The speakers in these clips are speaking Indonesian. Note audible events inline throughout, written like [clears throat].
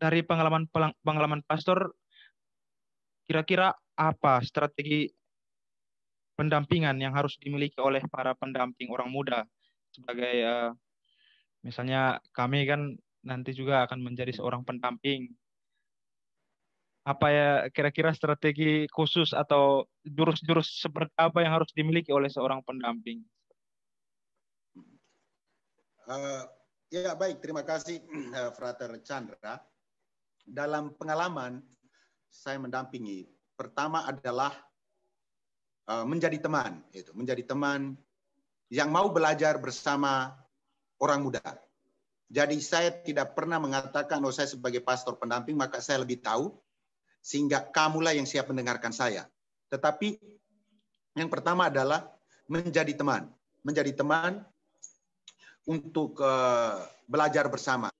dari pengalaman pengalaman pastor kira-kira apa strategi pendampingan yang harus dimiliki oleh para pendamping orang muda sebagai eh, misalnya kami kan nanti juga akan menjadi seorang pendamping apa ya kira-kira strategi khusus atau jurus-jurus seperti apa yang harus dimiliki oleh seorang pendamping? Uh, ya baik, terima kasih uh, Frater Chandra dalam pengalaman saya mendampingi pertama adalah eh, menjadi teman itu menjadi teman yang mau belajar bersama orang muda jadi saya tidak pernah mengatakan oh saya sebagai pastor pendamping maka saya lebih tahu sehingga kamulah yang siap mendengarkan saya tetapi yang pertama adalah menjadi teman menjadi teman untuk eh, belajar bersama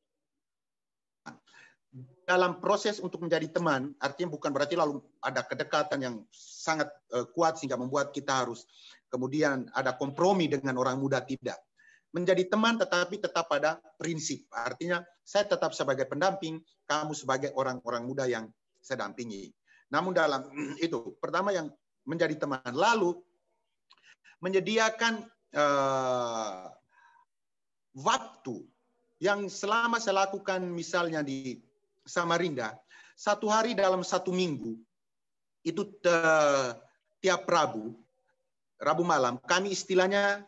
dalam proses untuk menjadi teman, artinya bukan berarti lalu ada kedekatan yang sangat eh, kuat sehingga membuat kita harus kemudian ada kompromi dengan orang muda tidak. Menjadi teman tetapi tetap pada prinsip. Artinya saya tetap sebagai pendamping, kamu sebagai orang-orang muda yang saya dampingi. Namun dalam [clears throat] itu pertama yang menjadi teman lalu menyediakan uh, waktu yang selama saya lakukan misalnya di Samarinda, satu hari dalam satu minggu, itu tiap Rabu, Rabu malam, kami istilahnya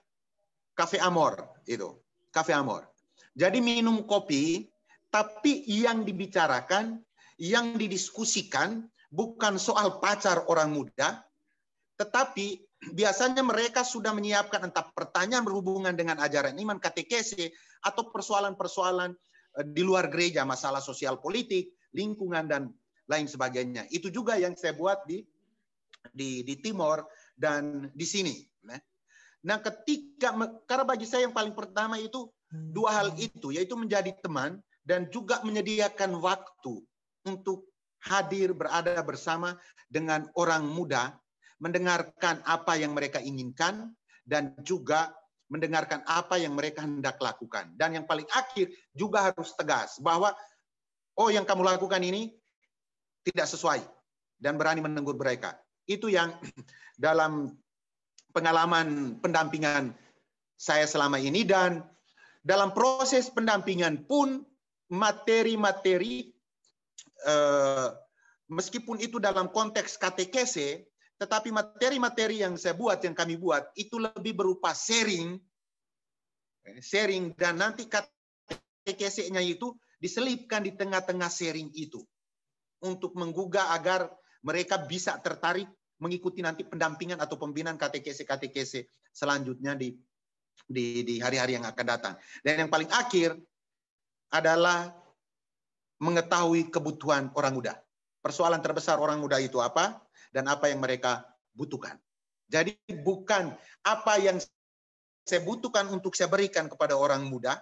kafe amor itu, kafe amor. Jadi minum kopi, tapi yang dibicarakan, yang didiskusikan bukan soal pacar orang muda, tetapi biasanya mereka sudah menyiapkan entah pertanyaan berhubungan dengan ajaran iman, katekese, atau persoalan-persoalan Eh, di luar gereja, masalah sosial politik, lingkungan dan lain sebagainya. Itu juga yang saya buat di di, di Timor dan di sini. Ya. Nah, ketika karena bagi saya yang paling pertama itu dua hal hmm. itu yaitu menjadi teman dan juga menyediakan waktu untuk hadir berada bersama dengan orang muda, mendengarkan apa yang mereka inginkan dan juga mendengarkan apa yang mereka hendak lakukan. Dan yang paling akhir juga harus tegas bahwa, oh yang kamu lakukan ini tidak sesuai. Dan berani menegur mereka. Itu yang [clears throat] dalam pengalaman pendampingan saya selama ini dan dalam proses pendampingan pun materi-materi eh, meskipun itu dalam konteks katekese tetapi materi-materi yang saya buat, yang kami buat, itu lebih berupa sharing. Eh, sharing dan nanti KTKC-nya itu diselipkan di tengah-tengah sharing itu. Untuk menggugah agar mereka bisa tertarik mengikuti nanti pendampingan atau pembinaan KTKC-KTKC selanjutnya di di di hari-hari yang akan datang. Dan yang paling akhir adalah mengetahui kebutuhan orang muda. Persoalan terbesar orang muda itu apa? dan apa yang mereka butuhkan. Jadi bukan apa yang saya butuhkan untuk saya berikan kepada orang muda,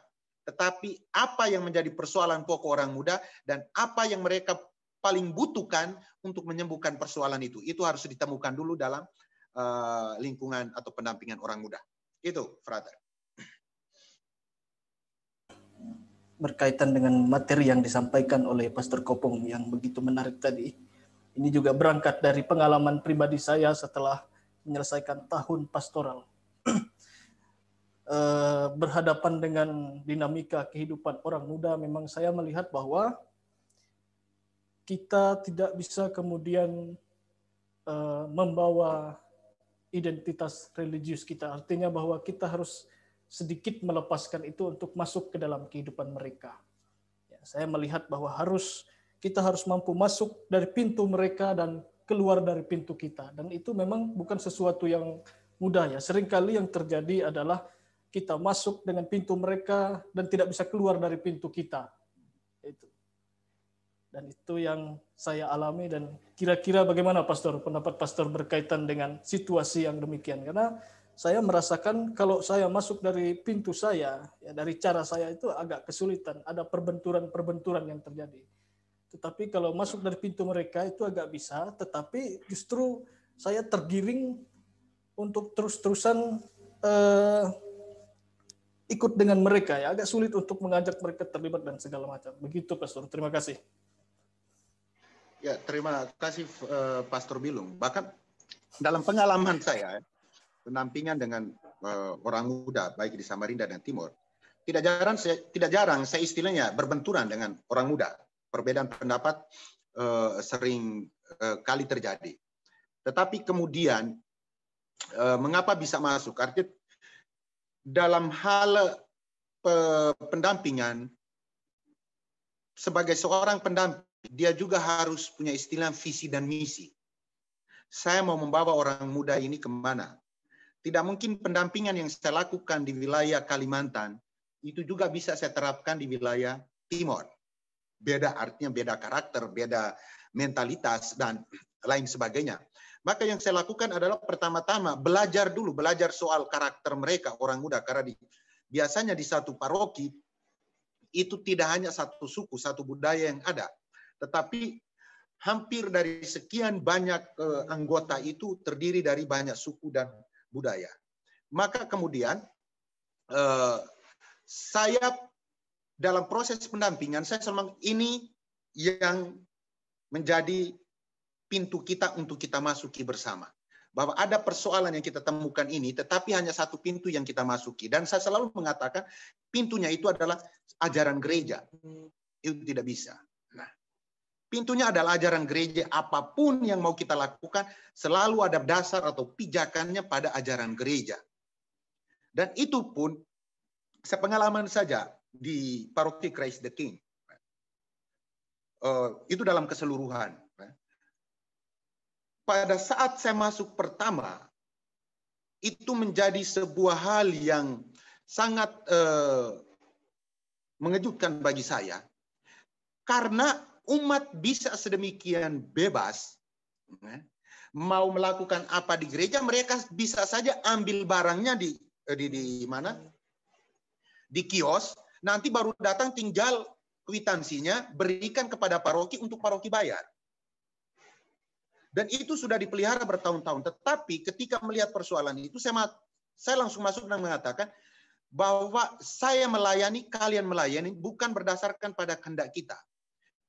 tetapi apa yang menjadi persoalan pokok orang muda dan apa yang mereka paling butuhkan untuk menyembuhkan persoalan itu. Itu harus ditemukan dulu dalam uh, lingkungan atau pendampingan orang muda. Itu, Frater. Berkaitan dengan materi yang disampaikan oleh Pastor Kopong yang begitu menarik tadi, ini juga berangkat dari pengalaman pribadi saya setelah menyelesaikan tahun pastoral. [clears throat] Eh, berhadapan dengan dinamika kehidupan orang muda, memang saya melihat bahwa kita tidak bisa kemudian eh, membawa identitas religius kita. Artinya bahwa kita harus sedikit melepaskan itu untuk masuk ke dalam kehidupan mereka. Ya, saya melihat bahwa harus kita harus mampu masuk dari pintu mereka dan keluar dari pintu kita. Dan itu memang bukan sesuatu yang mudah ya. Seringkali yang terjadi adalah kita masuk dengan pintu mereka dan tidak bisa keluar dari pintu kita. Dan itu yang saya alami dan kira-kira bagaimana pastor pendapat pastor berkaitan dengan situasi yang demikian karena saya merasakan kalau saya masuk dari pintu saya ya dari cara saya itu agak kesulitan ada perbenturan-perbenturan yang terjadi tetapi kalau masuk dari pintu mereka itu agak bisa, tetapi justru saya tergiring untuk terus-terusan uh, ikut dengan mereka ya. Agak sulit untuk mengajak mereka terlibat dan segala macam. Begitu Pastor, terima kasih. Ya, terima kasih uh, Pastor Bilung. Bahkan dalam pengalaman saya penampingan dengan uh, orang muda baik di Samarinda dan Timur, tidak jarang saya tidak jarang saya istilahnya berbenturan dengan orang muda perbedaan pendapat eh, sering eh, kali terjadi. Tetapi kemudian eh, mengapa bisa masuk? Artinya dalam hal eh, pendampingan sebagai seorang pendamping dia juga harus punya istilah visi dan misi. Saya mau membawa orang muda ini kemana? Tidak mungkin pendampingan yang saya lakukan di wilayah Kalimantan itu juga bisa saya terapkan di wilayah Timor beda artinya beda karakter, beda mentalitas dan lain sebagainya. Maka yang saya lakukan adalah pertama-tama belajar dulu, belajar soal karakter mereka orang muda karena di, biasanya di satu paroki itu tidak hanya satu suku, satu budaya yang ada, tetapi hampir dari sekian banyak eh, anggota itu terdiri dari banyak suku dan budaya. Maka kemudian eh, saya dalam proses pendampingan saya selalu ini yang menjadi pintu kita untuk kita masuki bersama. Bahwa ada persoalan yang kita temukan ini, tetapi hanya satu pintu yang kita masuki. Dan saya selalu mengatakan pintunya itu adalah ajaran gereja. Itu tidak bisa. Nah, pintunya adalah ajaran gereja. Apapun yang mau kita lakukan, selalu ada dasar atau pijakannya pada ajaran gereja. Dan itu pun sepengalaman saja di paroki Christ the King. Uh, itu dalam keseluruhan. Pada saat saya masuk pertama, itu menjadi sebuah hal yang sangat uh, mengejutkan bagi saya. Karena umat bisa sedemikian bebas, ya, mau melakukan apa di gereja, mereka bisa saja ambil barangnya di eh, di, di mana? Di kios, Nanti baru datang tinggal kwitansinya, berikan kepada paroki untuk paroki bayar. Dan itu sudah dipelihara bertahun-tahun. Tetapi ketika melihat persoalan itu, saya, saya langsung masuk dan mengatakan bahwa saya melayani, kalian melayani, bukan berdasarkan pada kehendak kita.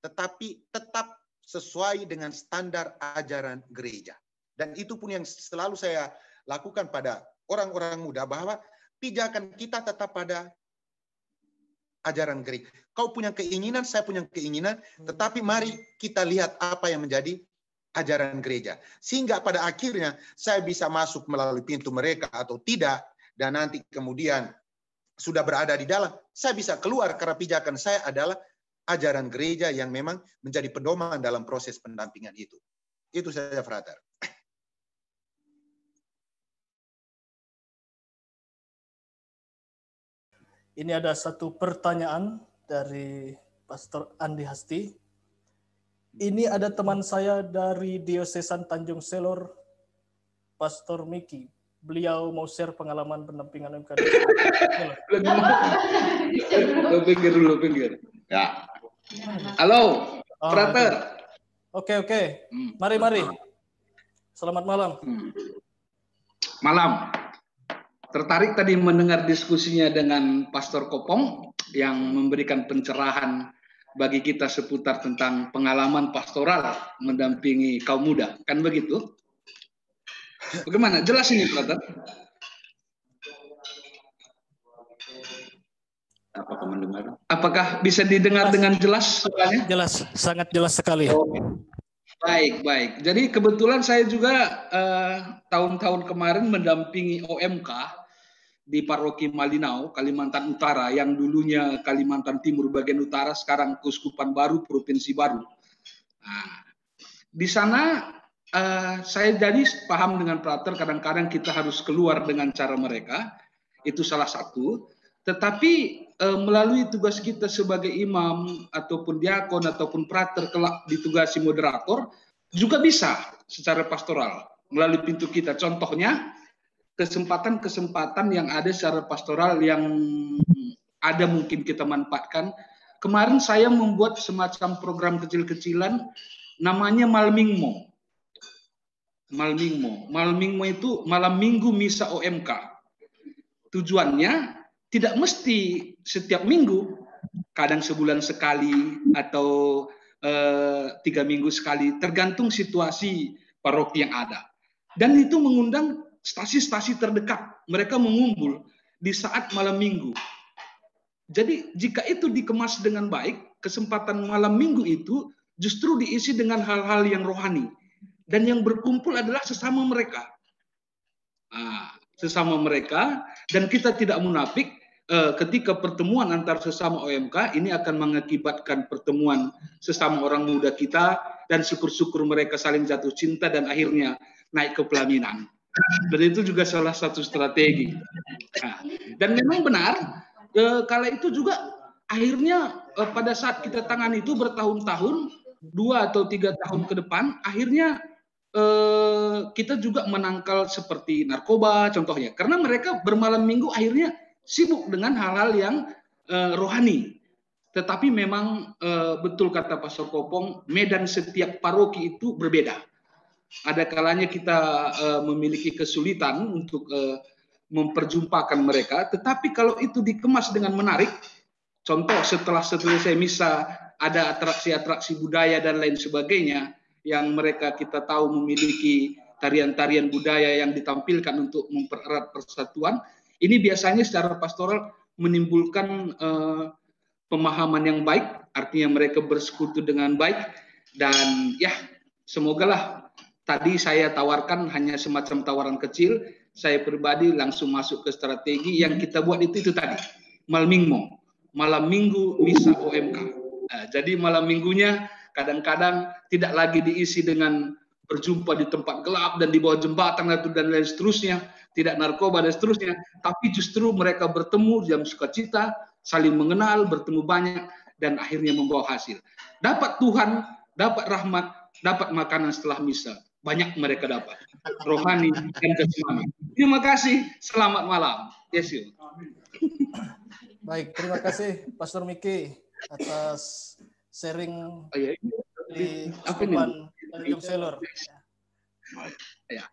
Tetapi tetap sesuai dengan standar ajaran gereja. Dan itu pun yang selalu saya lakukan pada orang-orang muda bahwa pijakan kita tetap pada ajaran Greek. Kau punya keinginan, saya punya keinginan, hmm. tetapi mari kita lihat apa yang menjadi ajaran gereja. Sehingga pada akhirnya saya bisa masuk melalui pintu mereka atau tidak, dan nanti kemudian sudah berada di dalam, saya bisa keluar karena pijakan saya adalah ajaran gereja yang memang menjadi pedoman dalam proses pendampingan itu. Itu saja, Frater. Ini ada satu pertanyaan dari Pastor Andi Hasti. Ini ada teman saya dari Diosesan Tanjung Selor, Pastor Miki. Beliau mau share pengalaman pendampingan MKD. Lo pinggir dulu, pinggir. Ya. Halo, oh, Frater. Oke, oke. Hmm. Mari, mari. Selamat malam. Hmm. Malam tertarik tadi mendengar diskusinya dengan Pastor Kopong yang memberikan pencerahan bagi kita seputar tentang pengalaman pastoral mendampingi kaum muda. Kan begitu? Bagaimana? Jelas ini, pastor? Apakah mendengar? Apakah bisa didengar jelas. dengan jelas suaranya? Jelas, sangat jelas sekali. Oh. Baik, baik. Jadi kebetulan saya juga eh, tahun-tahun eh, tahun -tahun kemarin mendampingi OMK di Paroki Malinau, Kalimantan Utara, yang dulunya Kalimantan Timur bagian utara, sekarang Keuskupan Baru, Provinsi Baru. Nah, di sana uh, saya jadi paham dengan Prater, kadang-kadang kita harus keluar dengan cara mereka, itu salah satu. Tetapi uh, melalui tugas kita sebagai imam, ataupun diakon, ataupun Prater, kelak ditugasi moderator, juga bisa secara pastoral melalui pintu kita. Contohnya, kesempatan-kesempatan yang ada secara pastoral yang ada mungkin kita manfaatkan. Kemarin saya membuat semacam program kecil-kecilan namanya Malmingmo. Malmingmo. Malmingmo itu malam minggu misa OMK. Tujuannya tidak mesti setiap minggu, kadang sebulan sekali atau e, tiga minggu sekali, tergantung situasi paroki yang ada. Dan itu mengundang stasi-stasi terdekat. Mereka mengumpul di saat malam minggu. Jadi jika itu dikemas dengan baik, kesempatan malam minggu itu justru diisi dengan hal-hal yang rohani. Dan yang berkumpul adalah sesama mereka. Nah, sesama mereka, dan kita tidak munafik eh, ketika pertemuan antar sesama OMK, ini akan mengakibatkan pertemuan sesama orang muda kita, dan syukur-syukur mereka saling jatuh cinta dan akhirnya naik ke pelaminan dan itu juga salah satu strategi. Nah, dan memang benar, e, kala itu juga akhirnya e, pada saat kita tangan itu bertahun-tahun, dua atau tiga tahun ke depan, akhirnya e, kita juga menangkal seperti narkoba contohnya. Karena mereka bermalam minggu akhirnya sibuk dengan hal-hal yang e, rohani. Tetapi memang e, betul kata Pastor Kopong, medan setiap paroki itu berbeda ada kalanya kita uh, memiliki kesulitan untuk uh, memperjumpakan mereka, tetapi kalau itu dikemas dengan menarik, contoh setelah selesai misa ada atraksi-atraksi budaya dan lain sebagainya yang mereka kita tahu memiliki tarian-tarian budaya yang ditampilkan untuk mempererat persatuan, ini biasanya secara pastoral menimbulkan uh, pemahaman yang baik, artinya mereka bersekutu dengan baik dan ya semogalah Tadi saya tawarkan hanya semacam tawaran kecil, saya pribadi langsung masuk ke strategi yang kita buat itu itu tadi. Malmingmo, malam minggu misa OMK. Nah, jadi malam minggunya kadang-kadang tidak lagi diisi dengan berjumpa di tempat gelap dan di bawah jembatan dan lain seterusnya, tidak narkoba dan seterusnya, tapi justru mereka bertemu jam sukacita, saling mengenal, bertemu banyak dan akhirnya membawa hasil. Dapat Tuhan, dapat rahmat, dapat makanan setelah misa banyak mereka dapat rohani dan kesemangat. Terima kasih. Selamat malam. Yes, you. Baik, terima kasih Pastor Miki atas sharing oh, iya. di Apa Tanjung Selor. Ya.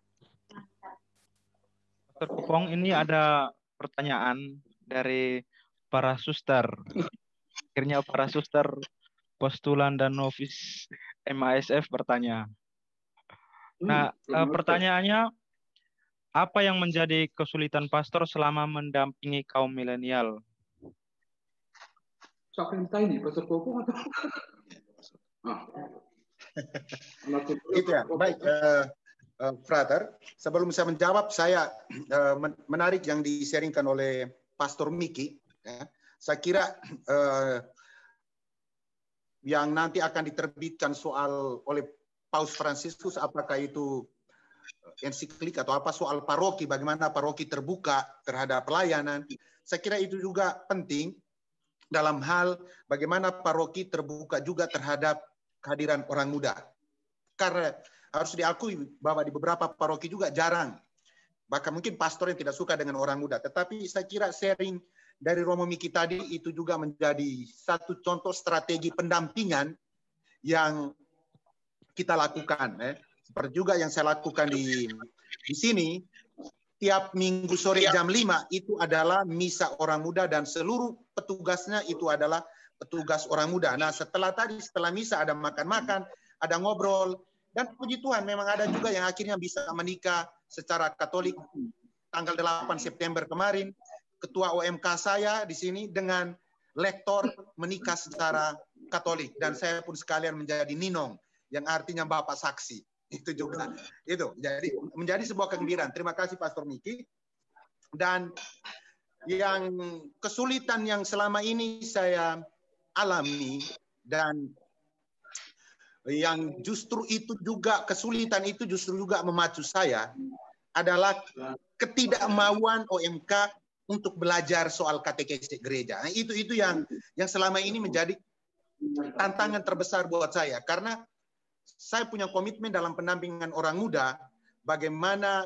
Pastor Kupong, ini ada pertanyaan dari para suster. Akhirnya para suster postulan dan novis MASF bertanya, Nah, uh, pertanyaannya apa yang menjadi kesulitan pastor selama mendampingi kaum milenial? Siapa yang tanya, Pastor Koko atau? ah. [laughs] Itu ya, baik. Uh, eh, uh, eh, Frater, sebelum saya menjawab, saya uh, menarik yang diseringkan oleh Pastor Miki. Ya. Saya kira uh, yang nanti akan diterbitkan soal oleh Paus Fransiskus apakah itu eh, ensiklik atau apa soal paroki, bagaimana paroki terbuka terhadap pelayanan. Saya kira itu juga penting dalam hal bagaimana paroki terbuka juga terhadap kehadiran orang muda. Karena harus diakui bahwa di beberapa paroki juga jarang, bahkan mungkin pastor yang tidak suka dengan orang muda. Tetapi saya kira sharing dari Romo Miki tadi itu juga menjadi satu contoh strategi pendampingan yang kita lakukan. Eh. Seperti juga yang saya lakukan di di sini, tiap minggu sore iya. jam 5 itu adalah misa orang muda dan seluruh petugasnya itu adalah petugas orang muda. Nah setelah tadi, setelah misa ada makan-makan, ada ngobrol, dan puji Tuhan memang ada juga yang akhirnya bisa menikah secara katolik tanggal 8 September kemarin. Ketua OMK saya di sini dengan lektor menikah secara Katolik dan saya pun sekalian menjadi ninong yang artinya Bapak saksi. [laughs] Itu juga. Itu. Jadi menjadi sebuah kegembiraan. Terima kasih Pastor Miki. Dan yang kesulitan yang selama ini saya alami dan yang justru itu juga kesulitan itu justru juga memacu saya adalah ketidakmauan OMK untuk belajar soal katekese gereja. Nah, itu itu yang yang selama ini menjadi tantangan terbesar buat saya karena saya punya komitmen dalam pendampingan orang muda, bagaimana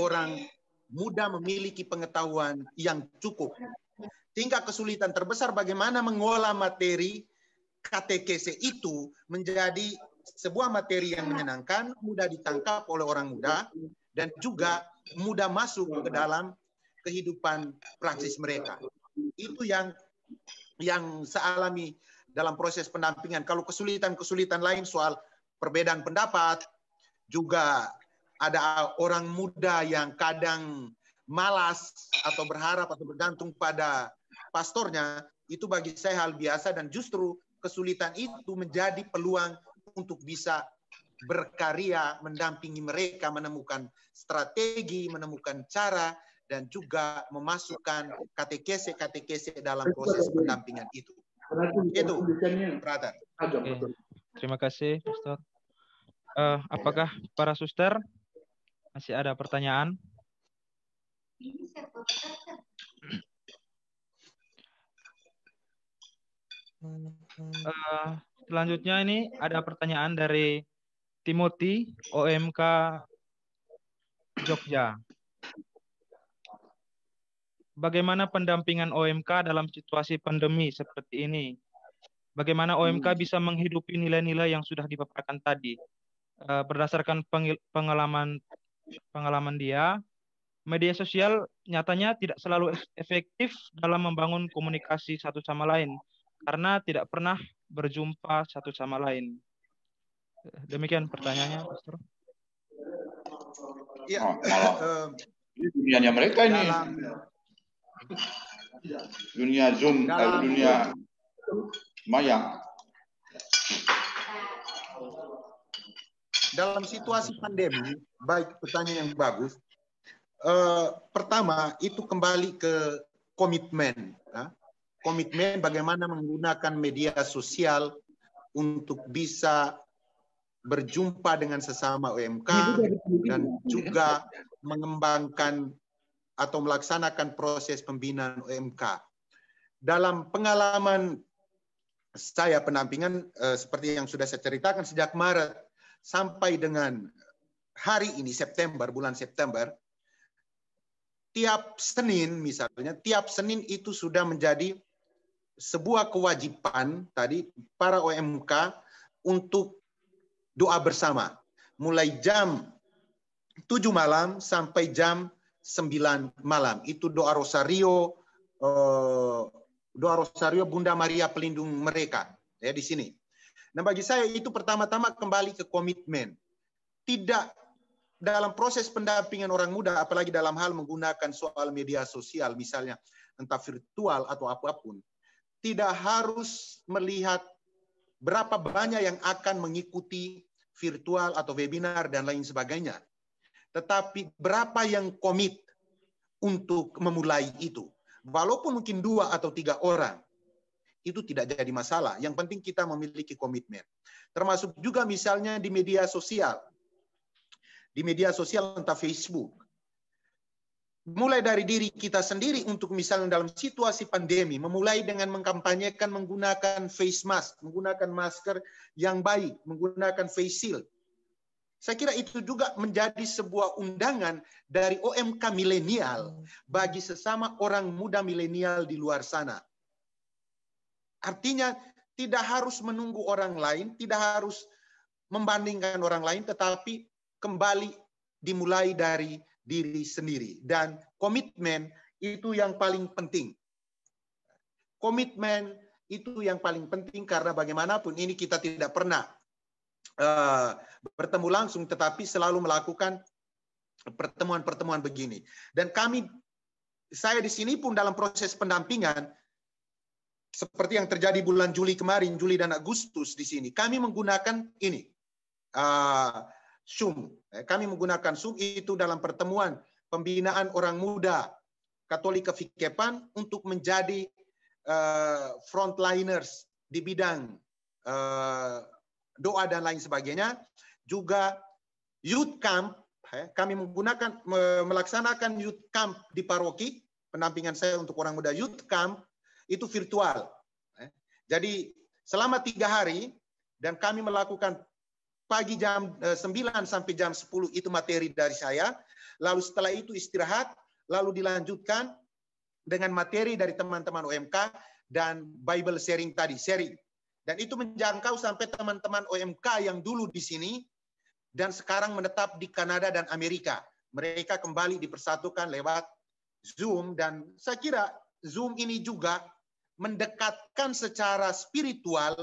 orang muda memiliki pengetahuan yang cukup. Tingkat kesulitan terbesar bagaimana mengolah materi KTKC itu menjadi sebuah materi yang menyenangkan, mudah ditangkap oleh orang muda, dan juga mudah masuk ke dalam kehidupan praksis mereka. Itu yang yang saya alami dalam proses pendampingan. Kalau kesulitan-kesulitan lain soal perbedaan pendapat, juga ada orang muda yang kadang malas atau berharap atau bergantung pada pastornya, itu bagi saya hal biasa dan justru kesulitan itu menjadi peluang untuk bisa berkarya, mendampingi mereka, menemukan strategi, menemukan cara, dan juga memasukkan katekese-katekese dalam proses pendampingan itu. Itu, brother. Okay. Terima kasih, Pastor. Uh, eh, apakah para suster masih ada pertanyaan? Uh, selanjutnya ini ada pertanyaan dari Timothy OMK Jogja bagaimana pendampingan OMK dalam situasi pandemi seperti ini? Bagaimana OMK hmm. bisa menghidupi nilai-nilai yang sudah dipaparkan tadi? Eh, berdasarkan pengalaman pengalaman dia, media sosial nyatanya tidak selalu efektif dalam membangun komunikasi satu sama lain karena tidak pernah berjumpa satu sama lain. Demikian pertanyaannya, Pastor. Iya. Oh, Ini eh, dunianya mereka ini dunia zoom eh, dunia maya dalam situasi pandemi baik pertanyaan yang bagus eh, pertama itu kembali ke komitmen ya. komitmen bagaimana menggunakan media sosial untuk bisa berjumpa dengan sesama UMK dan juga mengembangkan atau melaksanakan proses pembinaan UMK. Dalam pengalaman saya penampingan eh, seperti yang sudah saya ceritakan sejak Maret sampai dengan hari ini September bulan September tiap Senin misalnya tiap Senin itu sudah menjadi sebuah kewajiban tadi para OMK untuk doa bersama mulai jam 7 malam sampai jam 9 malam. Itu doa rosario eh, doa rosario Bunda Maria pelindung mereka ya di sini. Nah, bagi saya itu pertama-tama kembali ke komitmen. Tidak dalam proses pendampingan orang muda apalagi dalam hal menggunakan soal media sosial misalnya entah virtual atau apapun, tidak harus melihat berapa banyak yang akan mengikuti virtual atau webinar dan lain sebagainya. Tetapi berapa yang komit untuk memulai itu? Walaupun mungkin dua atau tiga orang, itu tidak jadi masalah. Yang penting kita memiliki komitmen. Termasuk juga misalnya di media sosial. Di media sosial entah Facebook. Mulai dari diri kita sendiri untuk misalnya dalam situasi pandemi, memulai dengan mengkampanyekan menggunakan face mask, menggunakan masker yang baik, menggunakan face shield, saya kira itu juga menjadi sebuah undangan dari OMK milenial hmm. bagi sesama orang muda milenial di luar sana. Artinya tidak harus menunggu orang lain, tidak harus membandingkan orang lain, tetapi kembali dimulai dari diri sendiri. Dan komitmen itu yang paling penting. Komitmen itu yang paling penting karena bagaimanapun ini kita tidak pernah uh, bertemu langsung, tetapi selalu melakukan pertemuan-pertemuan begini. Dan kami, saya di sini pun dalam proses pendampingan, seperti yang terjadi bulan Juli kemarin, Juli dan Agustus di sini, kami menggunakan ini, uh, Zoom. Eh, kami menggunakan Zoom itu dalam pertemuan pembinaan orang muda Katolik Kefikepan untuk menjadi uh, frontliners di bidang uh, doa dan lain sebagainya. Juga youth camp, eh, kami menggunakan melaksanakan youth camp di paroki, penampingan saya untuk orang muda youth camp itu virtual. Eh. Jadi selama tiga hari dan kami melakukan pagi jam 9 eh, sampai jam 10 itu materi dari saya. Lalu setelah itu istirahat, lalu dilanjutkan dengan materi dari teman-teman UMK dan Bible sharing tadi, sharing. Dan itu menjangkau sampai teman-teman OMK yang dulu di sini dan sekarang menetap di Kanada dan Amerika. Mereka kembali dipersatukan lewat Zoom dan saya kira Zoom ini juga mendekatkan secara spiritual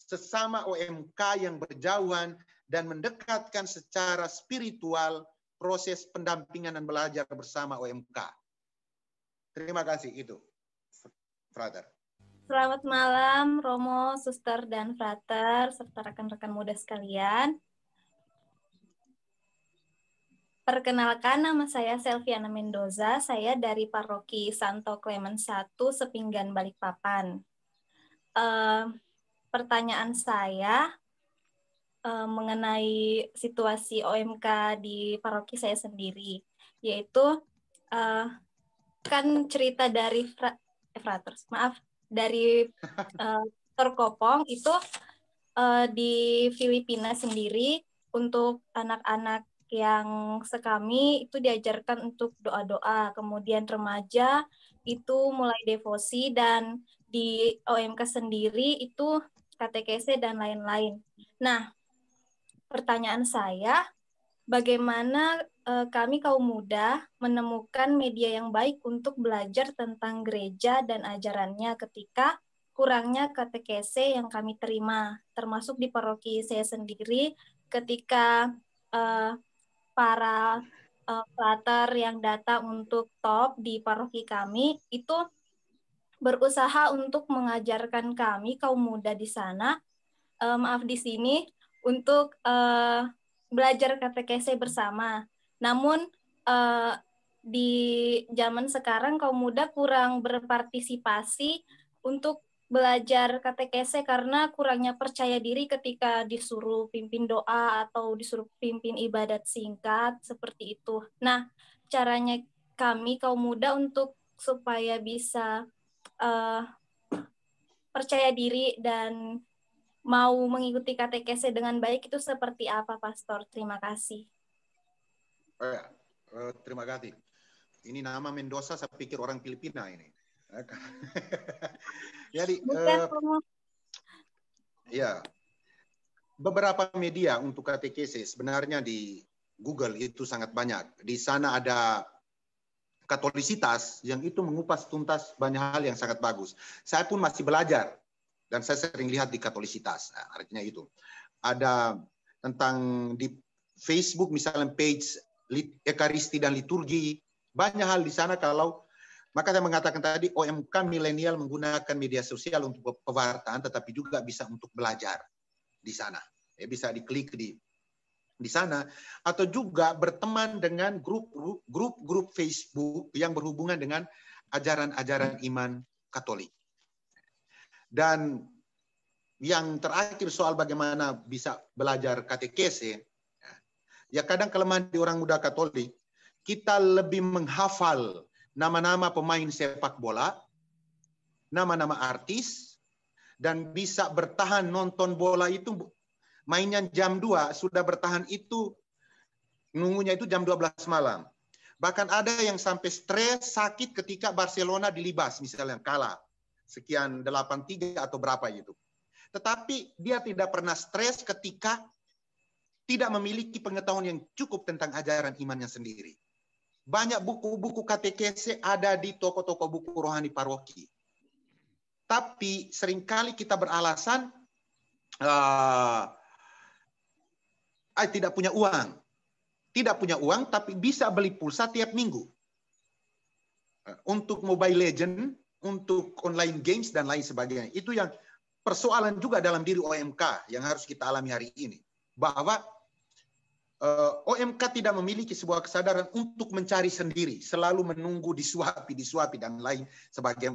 sesama OMK yang berjauhan dan mendekatkan secara spiritual proses pendampingan dan belajar bersama OMK. Terima kasih itu, Frater selamat malam Romo, Suster, dan Frater, serta rekan-rekan muda sekalian. Perkenalkan, nama saya Selviana Mendoza. Saya dari Paroki Santo Clement I, Sepinggan Balikpapan. Uh, pertanyaan saya uh, mengenai situasi OMK di paroki saya sendiri, yaitu uh, kan cerita dari fra eh, maaf, dari uh, eh, terkopong itu uh, di Filipina sendiri untuk anak-anak yang sekami itu diajarkan untuk doa-doa. Kemudian remaja itu mulai devosi dan di OMK sendiri itu KTKC dan lain-lain. Nah, pertanyaan saya, bagaimana Eh, kami kaum muda menemukan media yang baik untuk belajar tentang gereja dan ajarannya ketika kurangnya katekese yang kami terima, termasuk di paroki saya sendiri ketika uh, para uh, yang datang untuk top di paroki kami itu berusaha untuk mengajarkan kami kaum muda di sana, maaf di sini untuk belajar katekese bersama namun uh, di zaman sekarang kaum muda kurang berpartisipasi untuk belajar KTKC karena kurangnya percaya diri ketika disuruh pimpin doa atau disuruh pimpin ibadat singkat seperti itu. Nah, caranya kami kaum muda untuk supaya bisa uh, percaya diri dan mau mengikuti KTKC dengan baik itu seperti apa, Pastor? Terima kasih. Oh ya, uh, terima kasih. Ini nama Mendoza, saya pikir orang Filipina ini. [laughs] Jadi, uh, ya, beberapa media untuk KTKC sebenarnya di Google itu sangat banyak. Di sana ada katolisitas yang itu mengupas tuntas banyak hal yang sangat bagus. Saya pun masih belajar dan saya sering lihat di katolisitas, artinya itu. Ada tentang di Facebook misalnya page ekaristi dan liturgi. Banyak hal di sana kalau maka saya mengatakan tadi OMK milenial menggunakan media sosial untuk pewartaan tetapi juga bisa untuk belajar di sana. Ya, bisa diklik di di sana atau juga berteman dengan grup-grup Facebook yang berhubungan dengan ajaran-ajaran iman Katolik. Dan yang terakhir soal bagaimana bisa belajar katekese, ya kadang kelemahan di orang muda Katolik, kita lebih menghafal nama-nama pemain sepak bola, nama-nama artis, dan bisa bertahan nonton bola itu mainnya jam 2, sudah bertahan itu nunggunya itu jam 12 malam. Bahkan ada yang sampai stres sakit ketika Barcelona dilibas misalnya kalah sekian 83 atau berapa gitu. Tetapi dia tidak pernah stres ketika tidak memiliki pengetahuan yang cukup tentang ajaran imannya sendiri. Banyak buku-buku KTKC ada di toko-toko buku rohani paroki. Tapi seringkali kita beralasan uh, tidak punya uang. Tidak punya uang tapi bisa beli pulsa tiap minggu. Uh, untuk Mobile Legend, untuk online games dan lain sebagainya. Itu yang persoalan juga dalam diri OMK yang harus kita alami hari ini. Bahwa Eh, OMK tidak memiliki sebuah kesadaran untuk mencari sendiri, selalu menunggu disuapi, disuapi dan lain sebagai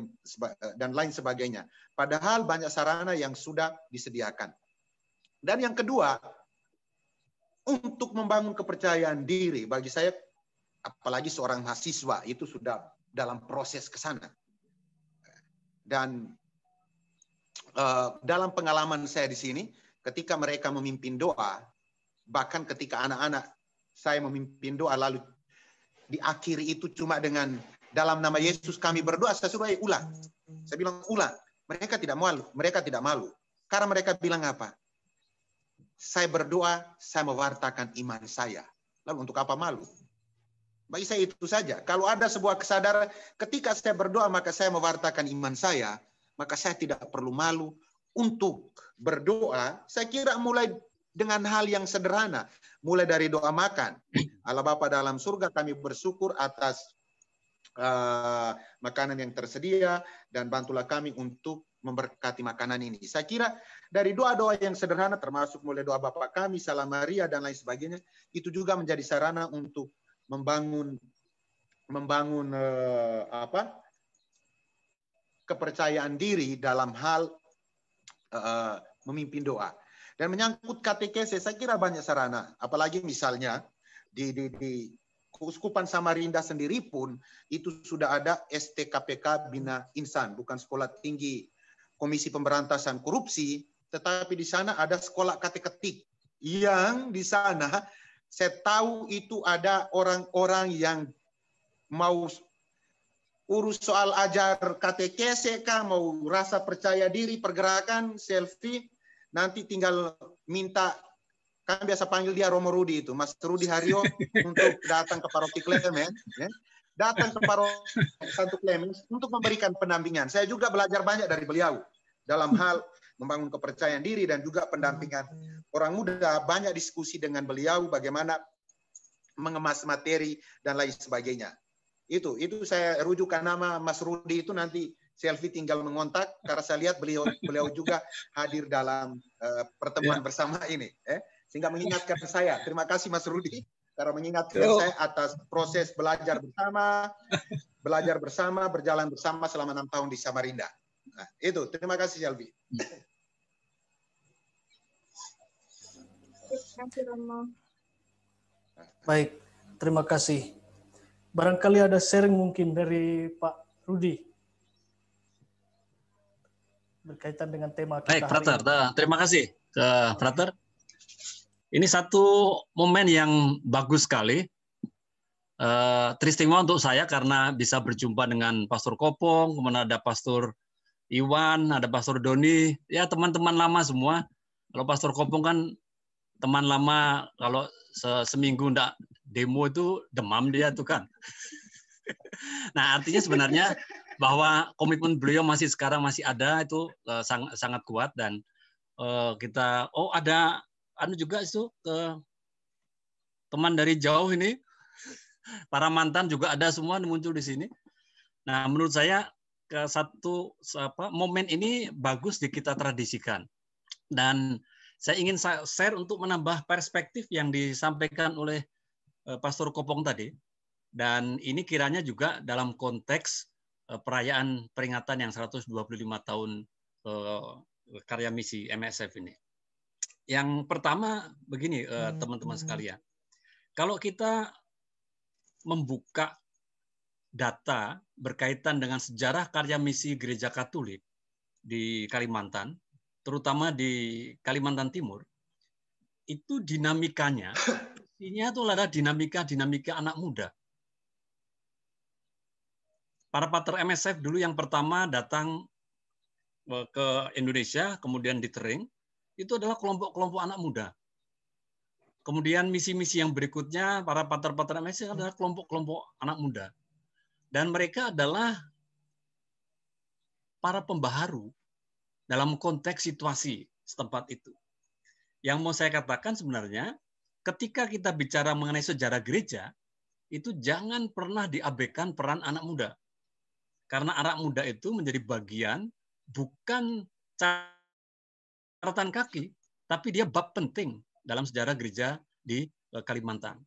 eh, dan lain sebagainya. Padahal banyak sarana yang sudah disediakan. Dan yang kedua, untuk membangun kepercayaan diri bagi saya apalagi seorang mahasiswa itu sudah dalam proses ke sana. Dan uh, dalam pengalaman saya di sini ketika mereka memimpin doa Bahkan ketika anak-anak saya memimpin doa lalu diakhiri itu cuma dengan dalam nama Yesus kami berdoa, saya suruh ulang. Saya bilang ulang. Mereka tidak malu, mereka tidak malu. Karena mereka bilang apa? Saya berdoa, saya mewartakan iman saya. Lalu untuk apa malu? Bagi saya itu saja. Kalau ada sebuah kesadaran, ketika saya berdoa maka saya mewartakan iman saya, maka saya tidak perlu malu untuk berdoa. Saya kira mulai dengan hal yang sederhana, mulai dari doa makan. [clears throat] Allah Bapa dalam surga kami bersyukur atas uh, makanan yang tersedia dan bantulah kami untuk memberkati makanan ini. Saya kira dari doa-doa yang sederhana termasuk mulai doa Bapak kami, Salam Maria dan lain sebagainya, itu juga menjadi sarana untuk membangun membangun uh, apa? kepercayaan diri dalam hal uh, memimpin doa. Dan menyangkut KTKC, saya kira banyak sarana. Apalagi misalnya di, di, di Kuskupan Samarinda sendiri pun itu sudah ada STKPK Bina Insan, bukan Sekolah Tinggi Komisi Pemberantasan Korupsi, tetapi di sana ada sekolah kateketik yang di sana saya tahu itu ada orang-orang yang mau urus soal ajar KTKC mau rasa percaya diri, pergerakan, selfie, nanti tinggal minta kan biasa panggil dia Romo Rudi itu, Mas Rudi Hario [laughs] untuk datang ke paroki Klemen, ya. datang ke paroki Santo Clemens untuk memberikan pendampingan. Saya juga belajar banyak dari beliau dalam hal membangun kepercayaan diri dan juga pendampingan orang muda. Banyak diskusi dengan beliau bagaimana mengemas materi dan lain sebagainya. Itu itu saya rujukan nama Mas Rudi itu nanti Selvi tinggal mengontak karena saya lihat beliau beliau juga hadir dalam uh, pertemuan ya. bersama ini eh sehingga mengingatkan saya. Terima kasih Mas Rudi karena mengingatkan Yo. saya atas proses belajar bersama, belajar bersama, berjalan bersama selama enam tahun di Samarinda. Nah, itu. Terima kasih Selvi. Baik, terima kasih. Barangkali ada sharing mungkin dari Pak Rudi berkaitan dengan tema kita. Baik, Prater. Terima kasih ke Prater. Ini satu momen yang bagus sekali. Uh, untuk saya karena bisa berjumpa dengan Pastor Kopong, kemudian ada Pastor Iwan, ada Pastor Doni, ya teman-teman lama semua. Kalau Pastor Kopong kan teman lama, kalau seminggu ndak demo itu demam dia tuh kan. [laughs] nah artinya sebenarnya bahwa komitmen beliau masih sekarang masih ada itu uh, eh, sangat sangat kuat dan uh, kita oh ada anu juga itu ke teman dari jauh ini [laughs] para mantan juga ada semua muncul di sini. Nah, menurut saya ke satu apa momen ini bagus di kita tradisikan. Dan saya ingin share untuk menambah perspektif yang disampaikan oleh eh, Pastor Kopong tadi. Dan ini kiranya juga dalam konteks Eh, perayaan peringatan yang 125 tahun eh, karya misi MSF ini. Yang pertama begini eh, hmm, teman-teman hmm. sekalian. Kalau kita membuka data berkaitan dengan sejarah karya misi gereja Katolik di Kalimantan, terutama di Kalimantan Timur, itu dinamikanya, [laughs] isinya itu adalah dinamika-dinamika anak muda para pater MSF dulu yang pertama datang eh, ke Indonesia, kemudian di Tering, itu adalah kelompok-kelompok anak muda. Kemudian misi-misi yang berikutnya, para pater-pater MSF adalah kelompok-kelompok anak muda. Dan mereka adalah para pembaharu dalam konteks situasi setempat itu. Yang mau saya katakan sebenarnya, ketika kita bicara mengenai sejarah gereja, itu jangan pernah diabaikan peran anak muda. Karena arak muda itu menjadi bagian bukan catatan kaki, tapi dia bab penting dalam sejarah gereja di eh, Kalimantan.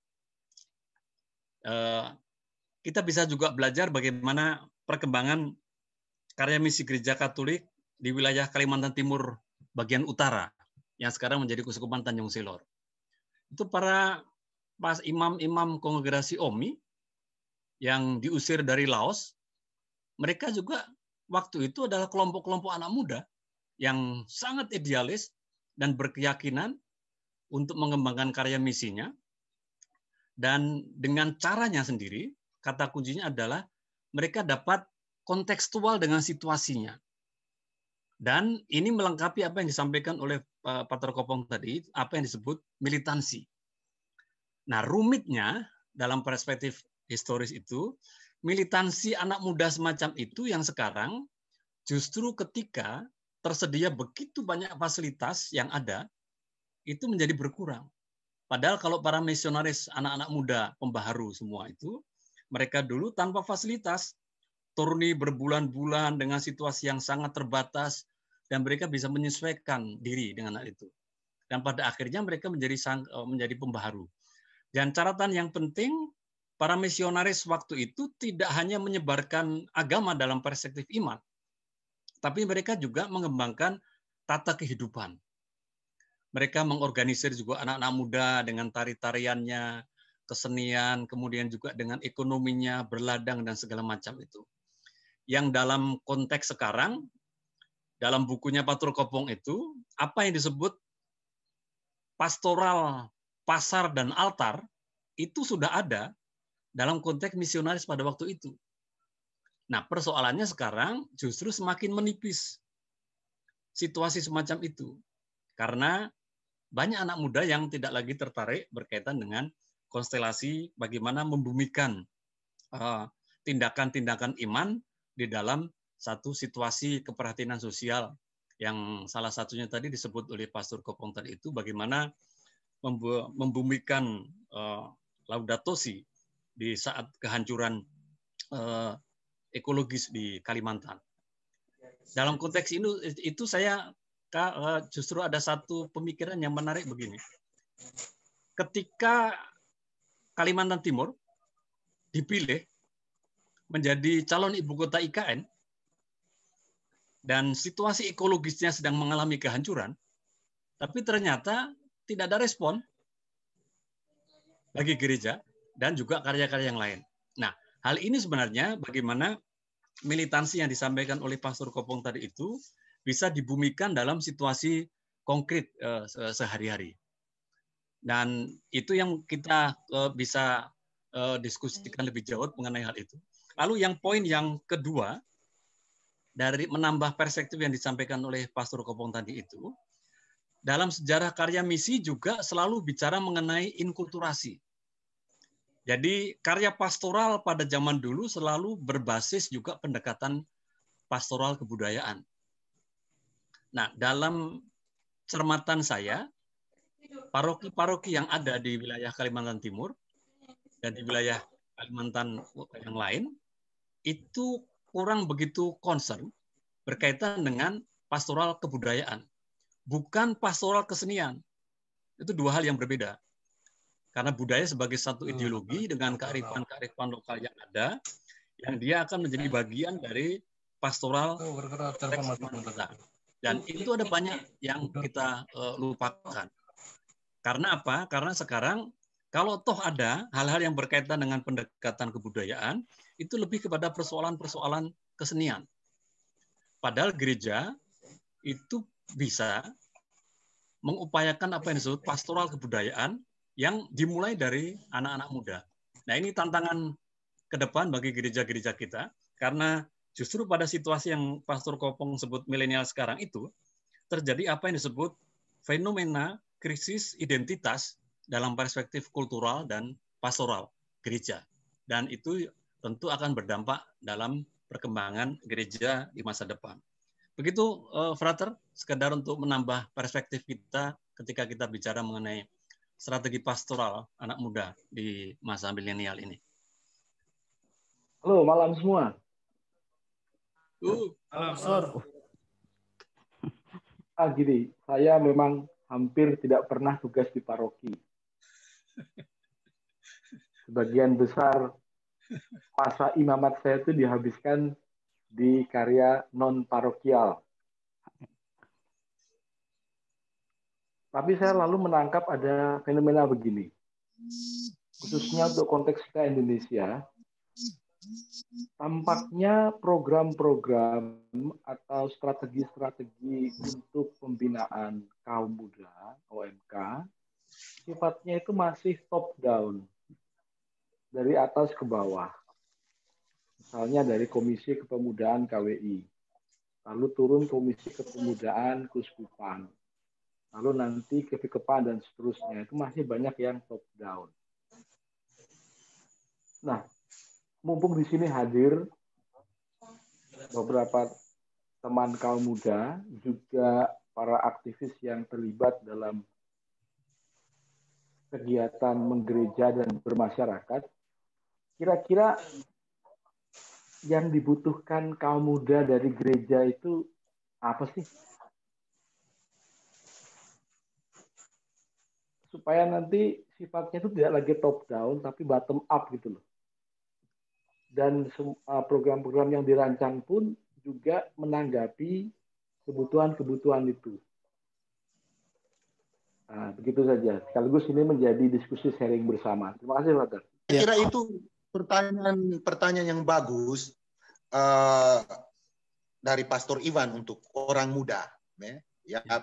Eh, kita bisa juga belajar bagaimana perkembangan karya misi gereja Katolik di wilayah Kalimantan Timur bagian utara yang sekarang menjadi Keuskupan Tanjung Silor. Itu para pas imam-imam kongregasi OMI yang diusir dari Laos mereka juga waktu itu adalah kelompok-kelompok anak muda yang sangat idealis dan berkeyakinan untuk mengembangkan karya misinya. Dan dengan caranya sendiri, kata kuncinya adalah mereka dapat kontekstual dengan situasinya. Dan ini melengkapi apa yang disampaikan oleh eh, pak Kopong tadi, apa yang disebut militansi. Nah, rumitnya dalam perspektif historis itu militansi anak muda semacam itu yang sekarang justru ketika tersedia begitu banyak fasilitas yang ada, itu menjadi berkurang. Padahal kalau para misionaris anak-anak muda pembaharu semua itu, mereka dulu tanpa fasilitas, turni berbulan-bulan dengan situasi yang sangat terbatas, dan mereka bisa menyesuaikan diri dengan hal itu. Dan pada akhirnya mereka menjadi eh, menjadi pembaharu. Dan catatan yang penting para misionaris waktu itu tidak hanya menyebarkan agama dalam perspektif iman, tapi mereka juga mengembangkan tata kehidupan. Mereka mengorganisir juga anak-anak muda dengan tari-tariannya, kesenian, kemudian juga dengan ekonominya, berladang, dan segala macam itu. Yang dalam konteks sekarang, dalam bukunya Patur Kopong itu, apa yang disebut pastoral, pasar, dan altar, itu sudah ada dalam konteks misionaris pada waktu itu. Nah, persoalannya sekarang justru semakin menipis situasi semacam itu. Karena banyak anak muda yang tidak lagi tertarik berkaitan dengan konstelasi bagaimana membumikan eh, tindakan-tindakan iman di dalam satu situasi keperhatian sosial yang salah satunya tadi disebut oleh Pastor Kopong tadi itu bagaimana membumikan uh, eh, laudatosi di saat kehancuran uh, ekologis di Kalimantan. Dalam konteks ini itu saya eh, justru ada satu pemikiran yang menarik begini. Ketika Kalimantan Timur dipilih menjadi calon ibu kota IKN dan situasi ekologisnya sedang mengalami kehancuran, tapi ternyata tidak ada respon bagi gereja dan juga karya-karya yang lain. Nah, hal ini sebenarnya bagaimana militansi yang disampaikan oleh Pastor Kopong tadi itu bisa dibumikan dalam situasi konkret eh, sehari-hari. Dan itu yang kita eh, bisa eh, diskusikan lebih jauh mengenai hal itu. Lalu yang poin yang kedua dari menambah perspektif yang disampaikan oleh Pastor Kopong tadi itu, dalam sejarah karya misi juga selalu bicara mengenai inkulturasi. Jadi karya pastoral pada zaman dulu selalu berbasis juga pendekatan pastoral kebudayaan. Nah, dalam cermatan saya, paroki-paroki yang ada di wilayah Kalimantan Timur dan di wilayah Kalimantan yang lain itu kurang begitu concern berkaitan dengan pastoral kebudayaan, bukan pastoral kesenian. Itu dua hal yang berbeda. Karena budaya sebagai satu hmm, ideologi dengan kearifan-kearifan lokal yang ada, yang dia akan menjadi hmm. bagian dari pastoral oh, Dan itu ada banyak yang kita e, lupakan. Karena apa? Karena sekarang kalau toh ada hal-hal yang berkaitan dengan pendekatan kebudayaan, itu lebih kepada persoalan-persoalan kesenian. Padahal gereja itu bisa mengupayakan apa yang disebut pastoral kebudayaan yang dimulai dari anak-anak muda. Nah ini tantangan ke depan bagi gereja-gereja kita karena justru pada situasi yang Pastor Kopong sebut milenial sekarang itu terjadi apa yang disebut fenomena krisis identitas dalam perspektif kultural dan pastoral gereja. Dan itu tentu akan berdampak dalam perkembangan gereja di masa depan. Begitu, eh, Frater, sekedar untuk menambah perspektif kita ketika kita bicara mengenai strategi pastoral anak muda di masa milenial ini? Halo, malam semua. Uh, malam, Sir. Ah, gini, saya memang hampir tidak pernah tugas di paroki. Sebagian besar masa imamat saya itu dihabiskan di karya non parokial. Tapi saya lalu menangkap ada fenomena begini. Khususnya untuk konteks kita Indonesia, tampaknya program-program atau strategi-strategi untuk pembinaan kaum muda OMK sifatnya itu masih top down dari atas ke bawah. Misalnya dari Komisi Kepemudaan KWI, lalu turun Komisi Kepemudaan Kuskupan, lalu nanti ke kevikepa dan seterusnya itu masih banyak yang top down. Nah, mumpung di sini hadir beberapa teman kaum muda juga para aktivis yang terlibat dalam kegiatan menggereja dan bermasyarakat, kira-kira yang dibutuhkan kaum muda dari gereja itu apa sih? supaya nanti sifatnya itu tidak lagi top down tapi bottom up gitu loh. Dan uh, program-program yang dirancang pun juga menanggapi kebutuhan-kebutuhan itu. Nah, begitu saja. Sekaligus ini menjadi diskusi sharing bersama. Terima kasih, Pak. Saya kira ya. itu pertanyaan pertanyaan yang bagus uh, dari Pastor Ivan untuk orang muda. Ya, ya.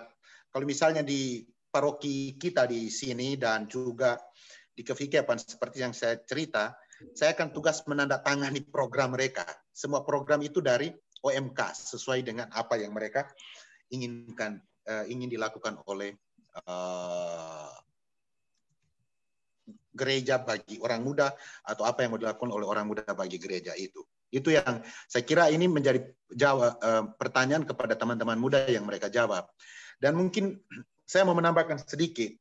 kalau misalnya di paroki kita di sini dan juga di kefikepan seperti yang saya cerita, saya akan tugas menandatangani program mereka. Semua program itu dari OMK sesuai dengan apa yang mereka inginkan uh, ingin dilakukan oleh uh, gereja bagi orang muda atau apa yang mau dilakukan oleh orang muda bagi gereja itu. Itu yang saya kira ini menjadi jawab, uh, eh, pertanyaan kepada teman-teman muda yang mereka jawab. Dan mungkin saya mau menambahkan sedikit.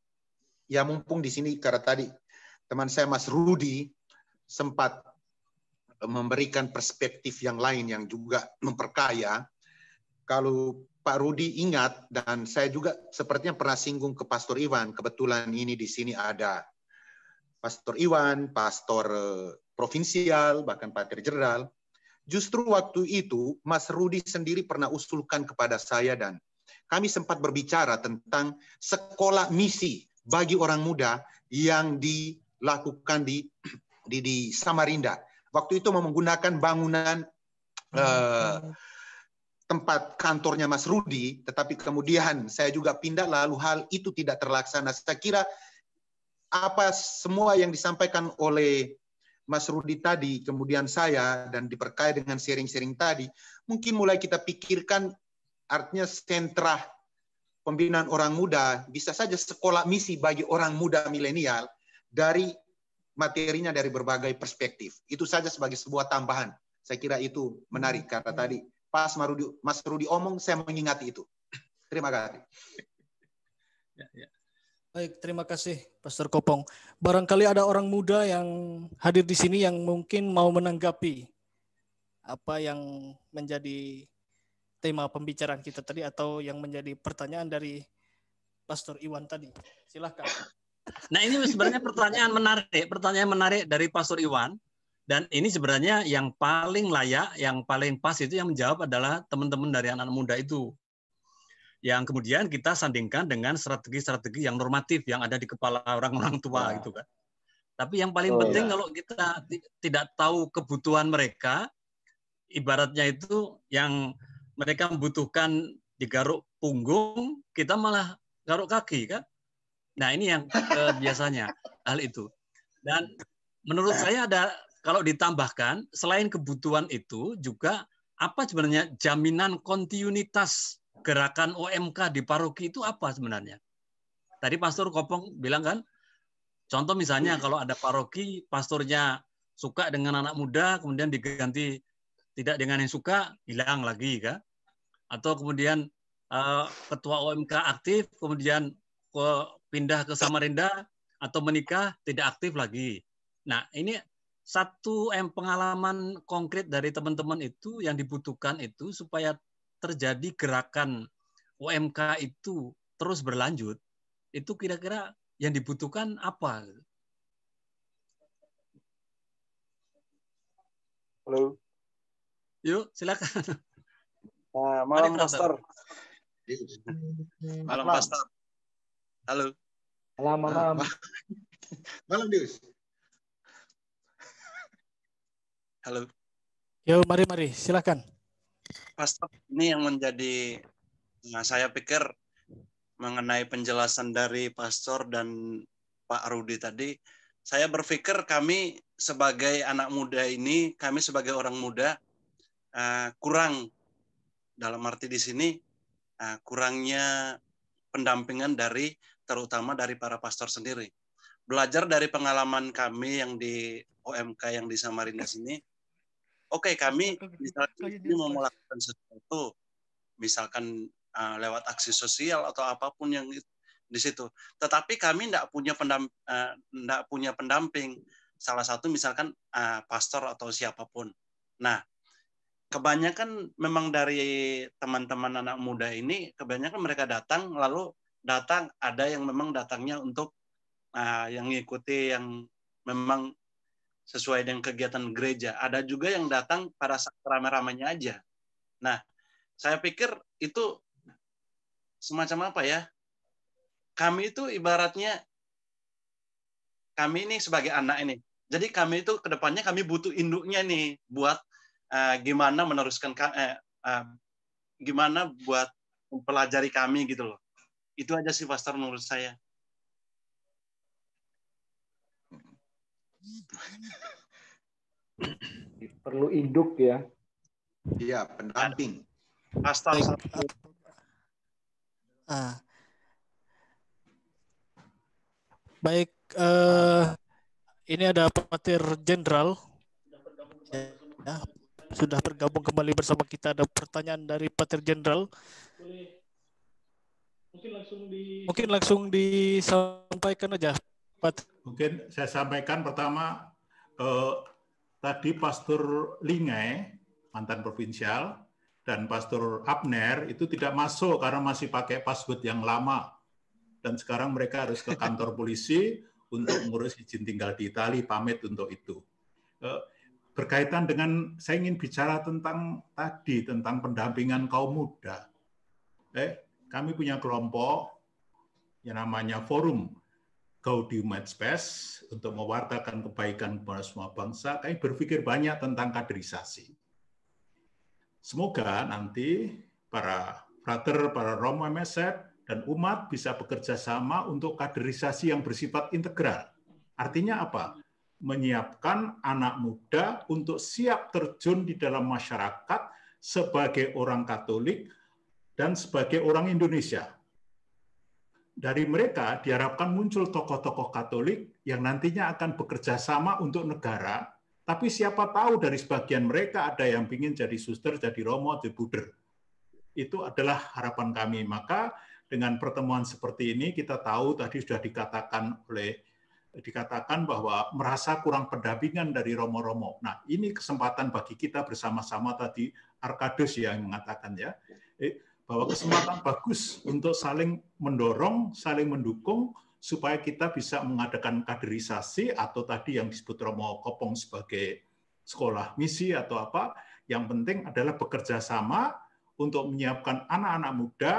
Ya mumpung di sini karena tadi teman saya Mas Rudi sempat eh, memberikan perspektif yang lain yang juga memperkaya. Kalau Pak Rudi ingat dan saya juga sepertinya pernah singgung ke Pastor Iwan, kebetulan ini di sini ada Pastor Iwan, Pastor eh, Provinsial, bahkan Pater Jeral. Justru waktu itu Mas Rudi sendiri pernah usulkan kepada saya dan kami sempat berbicara tentang sekolah misi bagi orang muda yang dilakukan di [clears throat] di, di Samarinda. Waktu itu menggunakan bangunan hmm. eh, tempat kantornya Mas Rudi, tetapi kemudian saya juga pindah lalu hal itu tidak terlaksana. Saya kira apa semua yang disampaikan oleh Mas Rudi tadi, kemudian saya dan diperkaya dengan sharing-sharing tadi, mungkin mulai kita pikirkan artinya sentra pembinaan orang muda, bisa saja sekolah misi bagi orang muda milenial dari materinya dari berbagai perspektif. Itu saja sebagai sebuah tambahan. Saya kira itu menarik hmm. karena tadi pas Marudi, Mas Rudi omong, saya mengingat itu. [clears throat] Terima kasih. Ya, ya. Baik, terima kasih Pastor Kopong. Barangkali ada orang muda yang hadir di sini yang mungkin mau menanggapi apa yang menjadi tema pembicaraan kita tadi atau yang menjadi pertanyaan dari Pastor Iwan tadi. Silahkan. Nah ini sebenarnya pertanyaan menarik, pertanyaan menarik dari Pastor Iwan. Dan ini sebenarnya yang paling layak, yang paling pas itu yang menjawab adalah teman-teman dari anak muda itu. Yang kemudian kita sandingkan dengan strategi-strategi yang normatif yang ada di kepala orang-orang tua ya. gitu kan. Tapi yang paling oh, penting ya. kalau kita tidak tahu kebutuhan mereka, ibaratnya itu yang mereka membutuhkan digaruk punggung, kita malah garuk kaki kan? Nah ini yang eh, biasanya hal itu. Dan menurut saya ada kalau ditambahkan selain kebutuhan itu juga apa sebenarnya jaminan kontinuitas gerakan OMK di paroki itu apa sebenarnya? Tadi Pastor Kopong bilang kan, contoh misalnya kalau ada paroki, pastornya suka dengan anak muda, kemudian diganti tidak dengan yang suka hilang lagi kan atau kemudian eh, ketua OMK aktif kemudian pindah ke Samarinda atau menikah tidak aktif lagi nah ini satu em pengalaman konkret dari teman-teman itu yang dibutuhkan itu supaya terjadi gerakan UMK itu terus berlanjut itu kira-kira yang dibutuhkan apa Halo. Yuk, silakan. Nah, malam Pastor. Malam Pastor. Halo. Malam, ah, malam. Malam, Dius. Halo. Yo, mari, mari. Silakan. Pastor, ini yang menjadi, nah, saya pikir mengenai penjelasan dari Pastor dan Pak Rudi tadi, saya berpikir kami sebagai anak muda ini, kami sebagai orang muda, Eh, kurang dalam arti di sini uh, kurangnya pendampingan dari terutama dari para pastor sendiri. Belajar dari pengalaman kami yang di OMK yang di Samarinda sini, oke okay, kami misalkan ini mau melakukan sesuatu, misalkan uh, lewat aksi sosial atau apapun yang di situ. Tetapi kami tidak punya uh, punya pendamping. Salah satu misalkan uh, pastor atau siapapun. Nah, kebanyakan memang dari teman-teman anak muda ini kebanyakan mereka datang lalu datang ada yang memang datangnya untuk uh, yang ngikuti yang memang sesuai dengan kegiatan gereja. Ada juga yang datang pada saat ramainya aja. Nah, saya pikir itu semacam apa ya? Kami itu ibaratnya kami ini sebagai anak ini. Jadi kami itu kedepannya kami butuh induknya nih buat Eh, gimana meneruskan eh, uh, gimana buat mempelajari kami gitu loh. Itu aja sih pastor menurut saya. Perlu induk ya. Iya, pendamping. Pastor. Ah. Baik, eh, ini ada petir jenderal. Ya, sudah bergabung kembali bersama kita. Ada pertanyaan dari Peter Jenderal. Mungkin langsung di Mungkin langsung disampaikan aja, Pat. Mungkin saya sampaikan pertama eh, tadi Pastor Lingai mantan provinsial dan Pastor Abner itu tidak masuk karena masih pakai password yang lama. Dan sekarang mereka harus ke kantor polisi untuk mengurus izin tinggal di Itali pamit untuk itu. Eh, berkaitan dengan saya ingin bicara tentang tadi tentang pendampingan kaum muda. Eh, kami punya kelompok yang namanya Forum Gaudium Ad Spes untuk mewartakan kebaikan kepada semua bangsa. Kami berpikir banyak tentang kaderisasi. Semoga nanti para frater, para Romo MSF dan umat bisa bekerja sama untuk kaderisasi yang bersifat integral. Artinya apa? menyiapkan anak muda untuk siap terjun di dalam masyarakat sebagai orang Katolik dan sebagai orang Indonesia. Dari mereka diharapkan muncul tokoh-tokoh Katolik yang nantinya akan bekerja sama untuk negara, tapi siapa tahu dari sebagian mereka ada yang ingin jadi suster, jadi romo, jadi buder. Itu adalah harapan kami. Maka dengan pertemuan seperti ini kita tahu tadi sudah dikatakan oleh dikatakan bahwa merasa kurang pendampingan dari Romo-Romo. Nah, ini kesempatan bagi kita bersama-sama tadi Arkados ya yang mengatakan ya, eh, bahwa kesempatan bagus untuk saling mendorong, saling mendukung supaya kita bisa mengadakan kaderisasi atau tadi yang disebut Romo Kopong sebagai sekolah misi atau apa. Yang penting adalah bekerja sama untuk menyiapkan anak-anak muda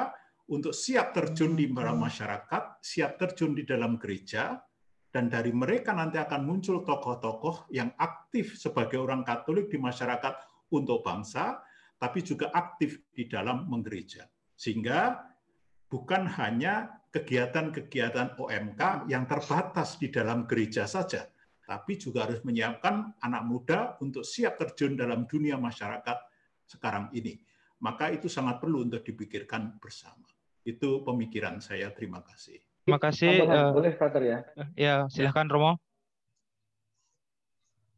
untuk siap terjun di dalam hmm. masyarakat, siap terjun di dalam gereja, dan dari mereka nanti akan muncul tokoh-tokoh yang aktif sebagai orang Katolik di masyarakat untuk bangsa, tapi juga aktif di dalam menggereja. Sehingga bukan hanya kegiatan-kegiatan OMK yang terbatas di dalam gereja saja, tapi juga harus menyiapkan anak muda untuk siap terjun dalam dunia masyarakat sekarang ini. Maka itu sangat perlu untuk dipikirkan bersama. Itu pemikiran saya. Terima kasih. Terima kasih. Uh, Boleh, Frater ya? Eh, ya, silahkan Romo.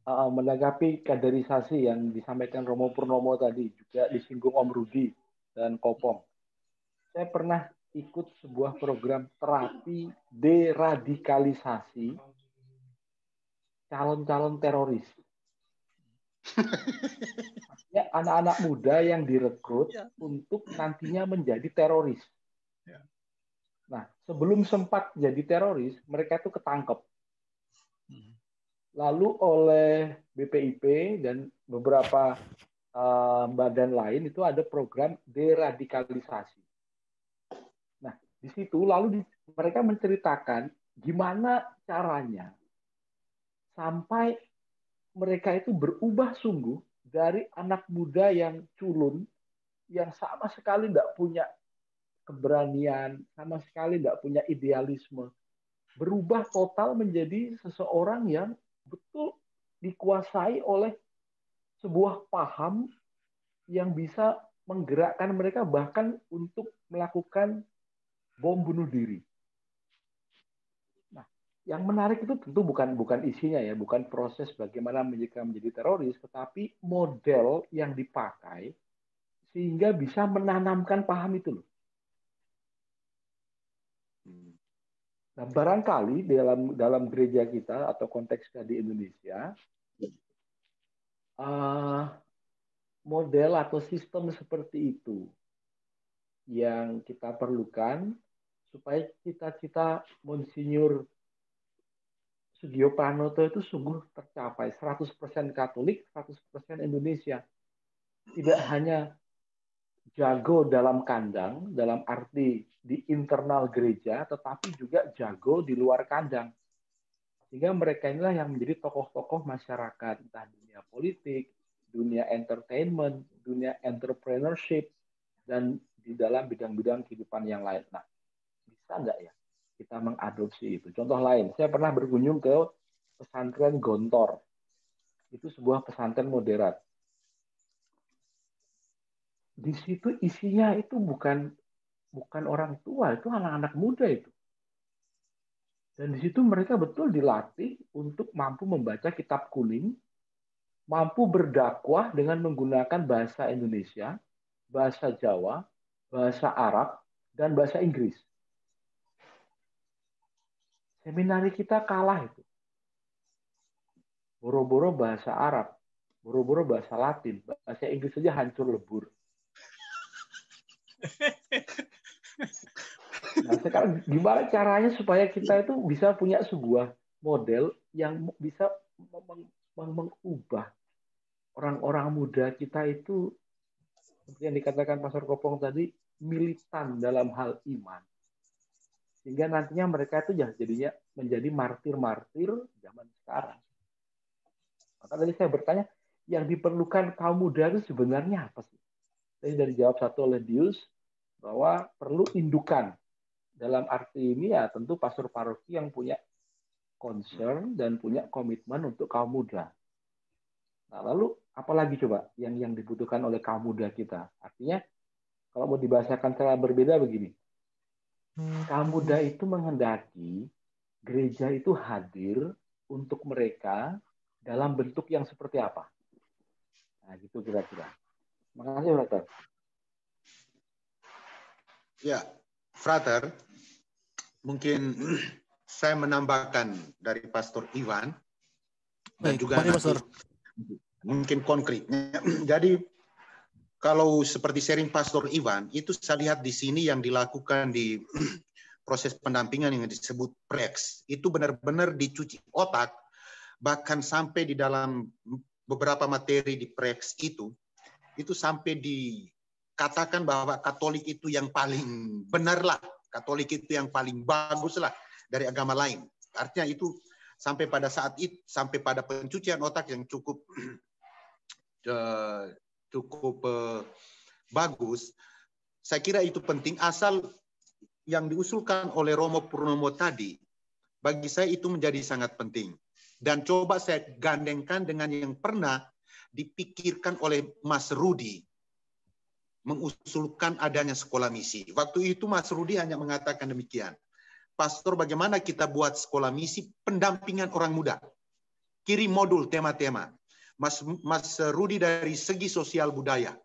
Uh, menanggapi kaderisasi yang disampaikan Romo Purnomo tadi, juga disinggung Om Rudi dan Kopong. Saya pernah ikut sebuah program terapi deradikalisasi calon-calon teroris. ya, anak-anak muda yang direkrut ya. untuk nantinya menjadi teroris. Iya. Nah, sebelum sempat jadi teroris, mereka itu ketangkep. Hmm. Lalu oleh BPIP dan beberapa eh, badan lain itu ada program deradikalisasi. Nah, di situ lalu di, mereka menceritakan gimana caranya sampai mereka itu berubah sungguh dari anak muda yang culun, yang sama sekali tidak punya keberanian, sama sekali nggak punya idealisme. Berubah total menjadi seseorang yang betul dikuasai oleh sebuah paham yang bisa menggerakkan mereka bahkan untuk melakukan bom bunuh diri. Nah, yang menarik itu tentu bukan bukan isinya ya, bukan proses bagaimana mereka menjadi teroris, tetapi model yang dipakai sehingga bisa menanamkan paham itu loh. Nah, barangkali dalam dalam gereja kita atau konteks di Indonesia uh, model atau sistem seperti itu yang kita perlukan supaya cita-cita Monsinyur Sugio Pranoto itu sungguh tercapai 100% Katolik, 100% Indonesia. Tidak hanya jago dalam kandang dalam arti di internal gereja tetapi juga jago di luar kandang sehingga mereka inilah yang menjadi tokoh-tokoh masyarakat entah dunia politik dunia entertainment dunia entrepreneurship dan di dalam bidang-bidang kehidupan yang lain nah bisa nggak ya kita mengadopsi itu contoh lain saya pernah berkunjung ke pesantren Gontor itu sebuah pesantren moderat di situ isinya itu bukan bukan orang tua, itu anak-anak muda itu. Dan di situ mereka betul dilatih untuk mampu membaca kitab kuning, mampu berdakwah dengan menggunakan bahasa Indonesia, bahasa Jawa, bahasa Arab, dan bahasa Inggris. Seminari kita kalah itu. Boro-boro bahasa Arab, boro-boro bahasa Latin, bahasa Inggris saja hancur lebur nah, sekarang gimana caranya supaya kita itu bisa punya sebuah model yang bisa mengubah orang-orang muda kita itu seperti yang dikatakan Pastor Kopong tadi militan dalam hal iman sehingga nantinya mereka itu ya jadinya menjadi martir-martir zaman sekarang. Maka tadi saya bertanya, yang diperlukan kaum muda itu sebenarnya apa sih? Tadi dari jawab satu oleh Dius bahwa perlu indukan. Dalam arti ini ya tentu pastor paroki yang punya concern dan punya komitmen untuk kaum muda. Nah, lalu apalagi coba yang yang dibutuhkan oleh kaum muda kita? Artinya kalau mau dibahasakan secara berbeda begini. Kaum muda itu menghendaki gereja itu hadir untuk mereka dalam bentuk yang seperti apa? Nah, gitu kira-kira. Makasih, Frater. Ya, Frater, mungkin saya menambahkan dari Pastor Iwan dan juga mari, nanti, mungkin konkretnya. [clears throat] Jadi kalau seperti sharing Pastor Iwan, itu saya lihat di sini yang dilakukan di [clears throat] proses pendampingan yang disebut prex itu benar-benar dicuci otak bahkan sampai di dalam beberapa materi di prex itu itu sampai dikatakan bahwa Katolik itu yang paling benarlah, Katolik itu yang paling baguslah dari agama lain. Artinya itu sampai pada saat itu sampai pada pencucian otak yang cukup [clears throat] eh, cukup eh, bagus. Saya kira itu penting asal yang diusulkan oleh Romo Purnomo tadi bagi saya itu menjadi sangat penting. Dan coba saya gandengkan dengan yang pernah dipikirkan oleh Mas Rudi mengusulkan adanya sekolah misi. Waktu itu Mas Rudi hanya mengatakan demikian. Pastor, bagaimana kita buat sekolah misi pendampingan orang muda? kirim modul tema-tema. Mas Mas Rudi dari segi sosial budaya.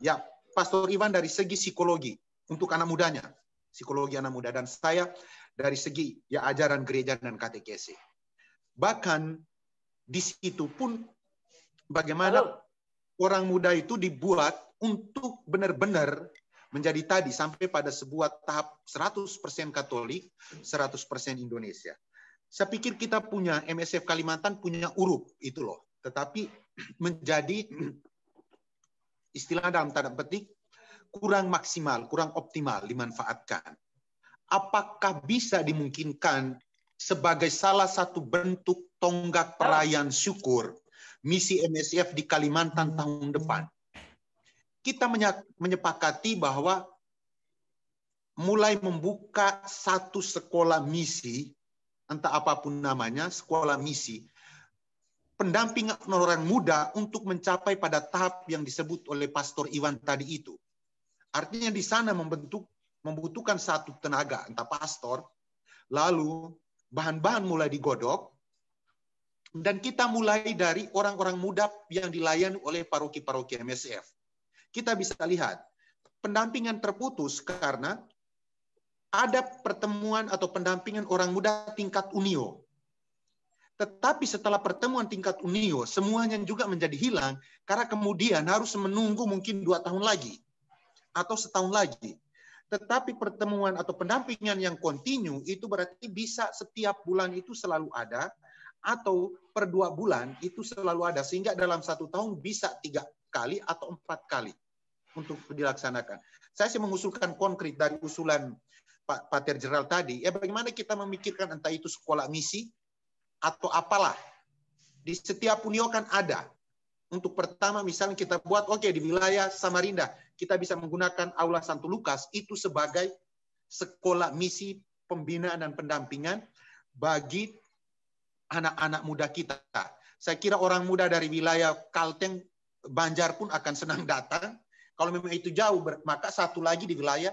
Ya, Pastor Ivan dari segi psikologi untuk anak mudanya, psikologi anak muda dan saya dari segi ya ajaran gereja dan katekese. Bahkan di situ pun bagaimana Halo. orang muda itu dibuat untuk benar-benar menjadi tadi sampai pada sebuah tahap 100% Katolik, 100% Indonesia. Saya pikir kita punya MSF Kalimantan punya urup itu loh, tetapi [clears throat] menjadi [clears throat] istilah dalam tanda petik kurang maksimal, kurang optimal dimanfaatkan. Apakah bisa dimungkinkan sebagai salah satu bentuk tonggak perayaan syukur misi MSF di Kalimantan tahun depan. Kita menyepakati bahwa mulai membuka satu sekolah misi, entah apapun namanya, sekolah misi, pendampingan orang muda untuk mencapai pada tahap yang disebut oleh Pastor Iwan tadi itu. Artinya di sana membentuk membutuhkan satu tenaga, entah pastor, lalu bahan-bahan mulai digodok, dan kita mulai dari orang-orang muda yang dilayani oleh paroki-paroki MSF. Kita bisa lihat, pendampingan terputus karena ada pertemuan atau pendampingan orang muda tingkat UNIO. Tetapi setelah pertemuan tingkat UNIO, semuanya juga menjadi hilang karena kemudian harus menunggu mungkin dua tahun lagi atau setahun lagi. Tetapi pertemuan atau pendampingan yang kontinu itu berarti bisa setiap bulan itu selalu ada atau per dua bulan itu selalu ada sehingga dalam satu tahun bisa tiga kali atau empat kali untuk dilaksanakan. Saya sih mengusulkan konkret dari usulan Pak Pater Jeral tadi, ya bagaimana kita memikirkan entah itu sekolah misi atau apalah. Di setiap unio kan ada. Untuk pertama misalnya kita buat, oke okay, di wilayah Samarinda, kita bisa menggunakan Aula Santo Lukas itu sebagai sekolah misi pembinaan dan pendampingan bagi anak-anak muda kita. Saya kira orang muda dari wilayah Kalteng, Banjar pun akan senang datang. Kalau memang itu jauh, maka satu lagi di wilayah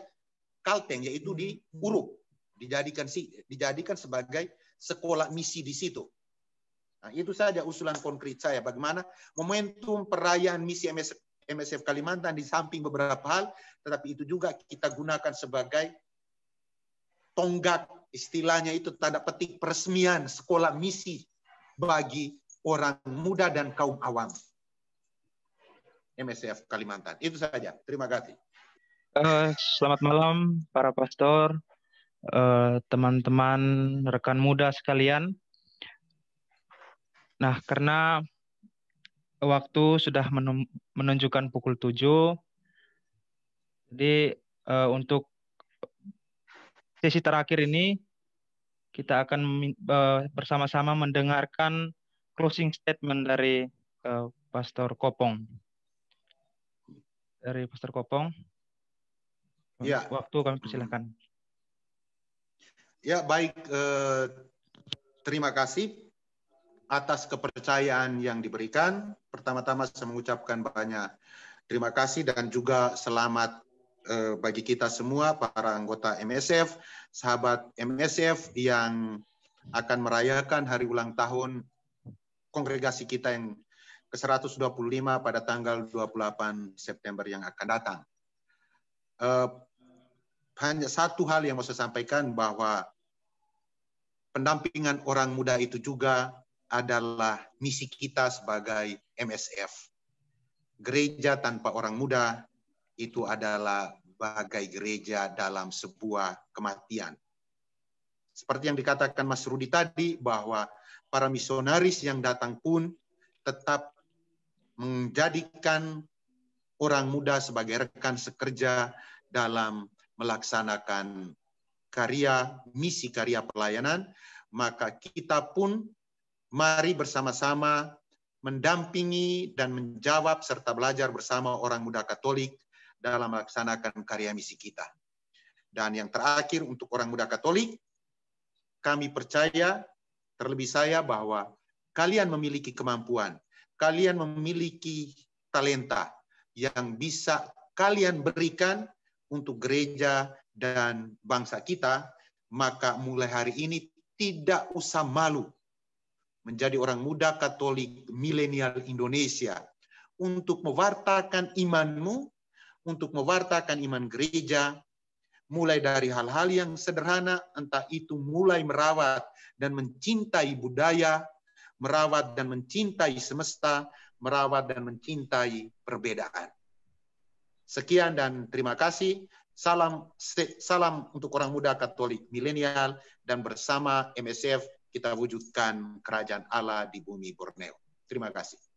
Kalteng, yaitu di Uruk. Dijadikan, dijadikan sebagai sekolah misi di situ. Nah, itu saja usulan konkret saya. Bagaimana momentum perayaan misi MSF, MSF Kalimantan di samping beberapa hal, tetapi itu juga kita gunakan sebagai tonggak istilahnya itu tanda petik peresmian sekolah misi bagi orang muda dan kaum awam. MSF Kalimantan. Itu saja. Terima kasih. Uh, selamat malam para pastor, teman eh, teman-teman, rekan muda sekalian. Nah, karena waktu sudah menunjukkan pukul 7, jadi uh, untuk sesi terakhir ini kita akan bersama-sama mendengarkan closing statement dari Pastor Kopong. Dari Pastor Kopong. Ya. Waktu kami persilahkan. Ya, baik. E, terima kasih atas kepercayaan yang diberikan. Pertama-tama saya mengucapkan banyak terima kasih dan juga selamat Eh, bagi kita semua para anggota MSF, sahabat MSF yang akan merayakan hari ulang tahun kongregasi kita yang ke-125 pada tanggal 28 September yang akan datang. Eh, hanya satu hal yang mau saya sampaikan bahwa pendampingan orang muda itu juga adalah misi kita sebagai MSF. Gereja tanpa orang muda itu adalah bagai gereja dalam sebuah kematian. Seperti yang dikatakan Mas Rudi tadi bahwa para misionaris yang datang pun tetap menjadikan orang muda sebagai rekan sekerja dalam melaksanakan karya misi karya pelayanan, maka kita pun mari bersama-sama mendampingi dan menjawab serta belajar bersama orang muda Katolik dalam melaksanakan karya misi kita. Dan yang terakhir untuk orang muda Katolik, kami percaya terlebih saya bahwa kalian memiliki kemampuan, kalian memiliki talenta yang bisa kalian berikan untuk gereja dan bangsa kita, maka mulai hari ini tidak usah malu menjadi orang muda Katolik milenial Indonesia untuk mewartakan imanmu untuk mewartakan iman gereja, mulai dari hal-hal yang sederhana, entah itu mulai merawat dan mencintai budaya, merawat dan mencintai semesta, merawat dan mencintai perbedaan. Sekian dan terima kasih. Salam salam untuk orang muda Katolik milenial dan bersama MSF kita wujudkan kerajaan Allah di bumi Borneo. Terima kasih.